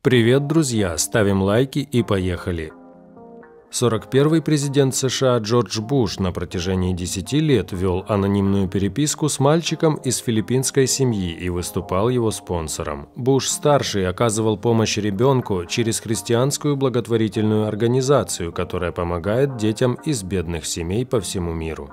Привет, друзья! Ставим лайки и поехали! 41-й президент США Джордж Буш на протяжении 10 лет вел анонимную переписку с мальчиком из филиппинской семьи и выступал его спонсором. Буш-старший оказывал помощь ребенку через христианскую благотворительную организацию, которая помогает детям из бедных семей по всему миру.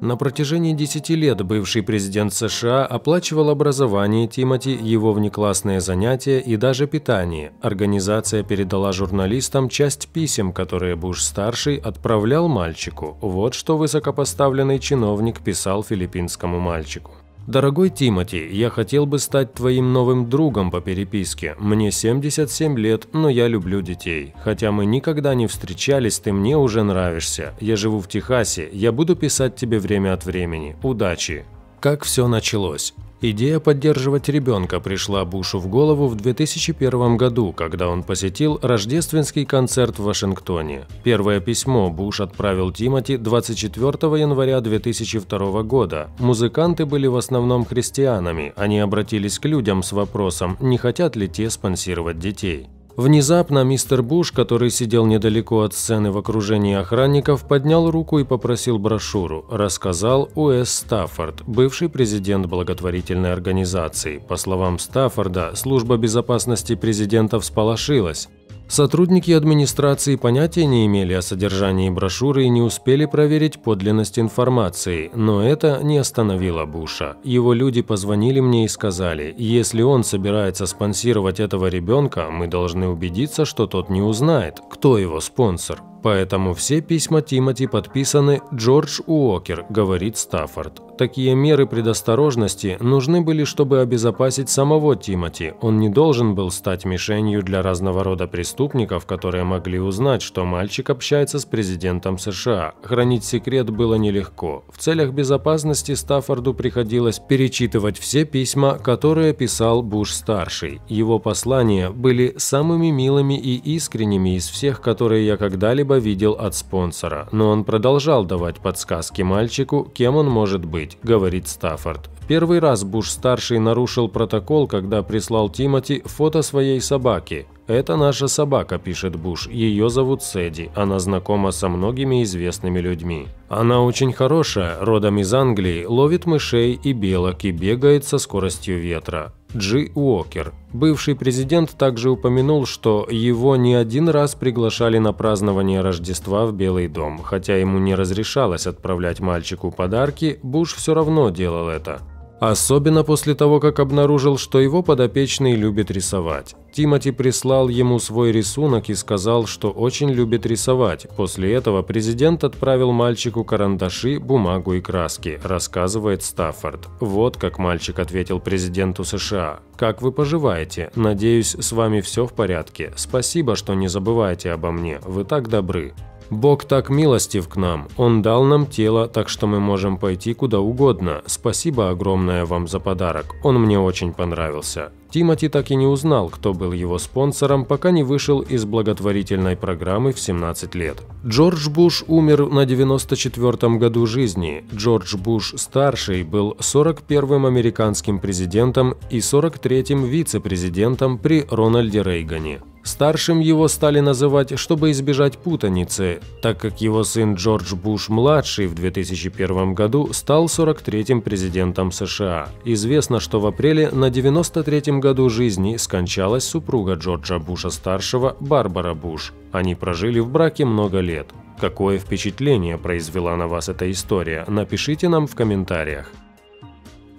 На протяжении 10 лет бывший президент США оплачивал образование Тимати, его внеклассные занятия и даже питание. Организация передала журналистам часть писем, которые Буш-старший отправлял мальчику. Вот что высокопоставленный чиновник писал филиппинскому мальчику. «Дорогой Тимати, я хотел бы стать твоим новым другом по переписке. Мне 77 лет, но я люблю детей. Хотя мы никогда не встречались, ты мне уже нравишься. Я живу в Техасе, я буду писать тебе время от времени. Удачи!» как все началось. Идея поддерживать ребенка пришла Бушу в голову в 2001 году, когда он посетил рождественский концерт в Вашингтоне. Первое письмо Буш отправил Тимати 24 января 2002 года. Музыканты были в основном христианами, они обратились к людям с вопросом, не хотят ли те спонсировать детей. Внезапно мистер Буш, который сидел недалеко от сцены в окружении охранников, поднял руку и попросил брошюру, рассказал Уэс Стаффорд, бывший президент благотворительной организации. По словам Стаффорда, служба безопасности президента всполошилась. Сотрудники администрации понятия не имели о содержании брошюры и не успели проверить подлинность информации, но это не остановило Буша. Его люди позвонили мне и сказали, если он собирается спонсировать этого ребенка, мы должны убедиться, что тот не узнает, кто его спонсор. Поэтому все письма Тимати подписаны «Джордж Уокер», говорит Стаффорд. Такие меры предосторожности нужны были, чтобы обезопасить самого Тимати. Он не должен был стать мишенью для разного рода преступников, которые могли узнать, что мальчик общается с президентом США. Хранить секрет было нелегко. В целях безопасности Стаффорду приходилось перечитывать все письма, которые писал Буш-старший. Его послания были самыми милыми и искренними из всех, которые я когда-либо видел от спонсора, но он продолжал давать подсказки мальчику, кем он может быть, говорит Стаффорд. Первый раз Буш-старший нарушил протокол, когда прислал Тимати фото своей собаки. «Это наша собака», – пишет Буш. «Ее зовут Сэдди. Она знакома со многими известными людьми. Она очень хорошая, родом из Англии, ловит мышей и белок и бегает со скоростью ветра. Джи Уокер. Бывший президент также упомянул, что его не один раз приглашали на празднование Рождества в Белый дом. Хотя ему не разрешалось отправлять мальчику подарки, Буш все равно делал это. Особенно после того, как обнаружил, что его подопечный любит рисовать. Тимати прислал ему свой рисунок и сказал, что очень любит рисовать. После этого президент отправил мальчику карандаши, бумагу и краски, рассказывает Стаффорд. Вот как мальчик ответил президенту США. «Как вы поживаете? Надеюсь, с вами все в порядке. Спасибо, что не забываете обо мне. Вы так добры». Бог так милостив к нам, Он дал нам тело, так что мы можем пойти куда угодно. Спасибо огромное вам за подарок, он мне очень понравился. Тимати так и не узнал, кто был его спонсором, пока не вышел из благотворительной программы в 17 лет. Джордж Буш умер на 94-м году жизни. Джордж Буш-старший был 41-м американским президентом и 43-м вице-президентом при Рональде Рейгане. Старшим его стали называть, чтобы избежать путаницы, так как его сын Джордж Буш-младший в 2001 году стал 43-м президентом США. Известно, что в апреле на 93-м году жизни скончалась супруга Джорджа Буша-старшего Барбара Буш. Они прожили в браке много лет. Какое впечатление произвела на вас эта история, напишите нам в комментариях.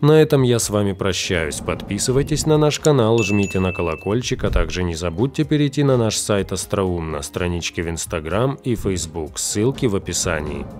На этом я с вами прощаюсь. Подписывайтесь на наш канал, жмите на колокольчик, а также не забудьте перейти на наш сайт Остроум на страничке в Инстаграм и Фейсбук. Ссылки в описании.